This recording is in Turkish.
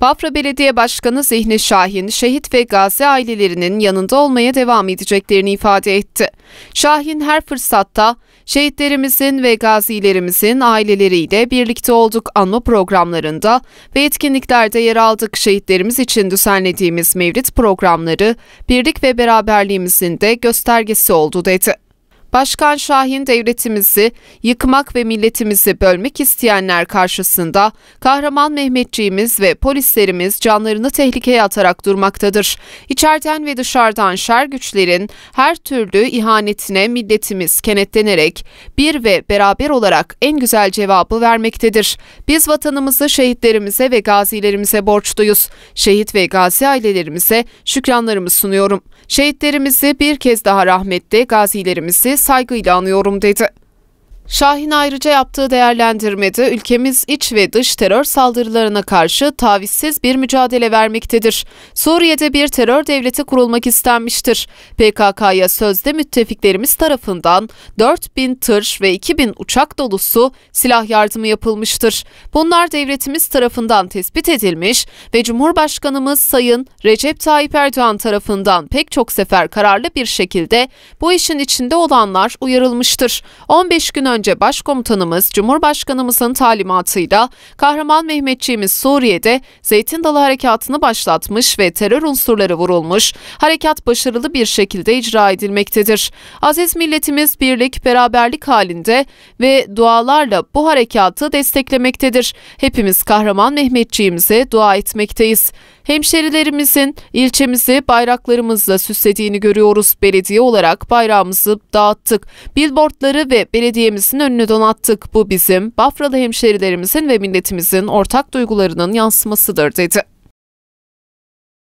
Bafra Belediye Başkanı Zihni Şahin, şehit ve gazi ailelerinin yanında olmaya devam edeceklerini ifade etti. Şahin her fırsatta şehitlerimizin ve gazilerimizin aileleriyle birlikte olduk anma programlarında ve etkinliklerde yer aldık şehitlerimiz için düzenlediğimiz mevlit programları birlik ve beraberliğimizin de göstergesi oldu dedi. Başkan Şahin devletimizi yıkmak ve milletimizi bölmek isteyenler karşısında kahraman Mehmetçiğimiz ve polislerimiz canlarını tehlikeye atarak durmaktadır. İçeriden ve dışarıdan şer güçlerin her türlü ihanetine milletimiz kenetlenerek bir ve beraber olarak en güzel cevabı vermektedir. Biz vatanımızı şehitlerimize ve gazilerimize borçluyuz. Şehit ve gazi ailelerimize şükranlarımı sunuyorum. Şehitlerimizi bir kez daha rahmetle, gazilerimizi saygıyla anıyorum dedi. Şahin ayrıca yaptığı değerlendirmede ülkemiz iç ve dış terör saldırılarına karşı tavizsiz bir mücadele vermektedir. Suriye'de bir terör devleti kurulmak istenmiştir. PKK'ya sözde müttefiklerimiz tarafından 4 bin tır ve 2 bin uçak dolusu silah yardımı yapılmıştır. Bunlar devletimiz tarafından tespit edilmiş ve Cumhurbaşkanımız Sayın Recep Tayyip Erdoğan tarafından pek çok sefer kararlı bir şekilde bu işin içinde olanlar uyarılmıştır. 15 gün önce önce Başkomutanımız Cumhurbaşkanımızın talimatıyla Kahraman Mehmetçiğimiz Suriye'de Zeytin Dalı Harekatı'nı başlatmış ve terör unsurları vurulmuş. Harekat başarılı bir şekilde icra edilmektedir. Aziz milletimiz birlik, beraberlik halinde ve dualarla bu harekatı desteklemektedir. Hepimiz Kahraman Mehmetçiğimize dua etmekteyiz. Hemşerilerimizin ilçemizi bayraklarımızla süslediğini görüyoruz. Belediye olarak bayrağımızı dağıttık. Billboardları ve belediyemizin önünü donattık. Bu bizim Bafralı hemşerilerimizin ve milletimizin ortak duygularının yansımasıdır dedi.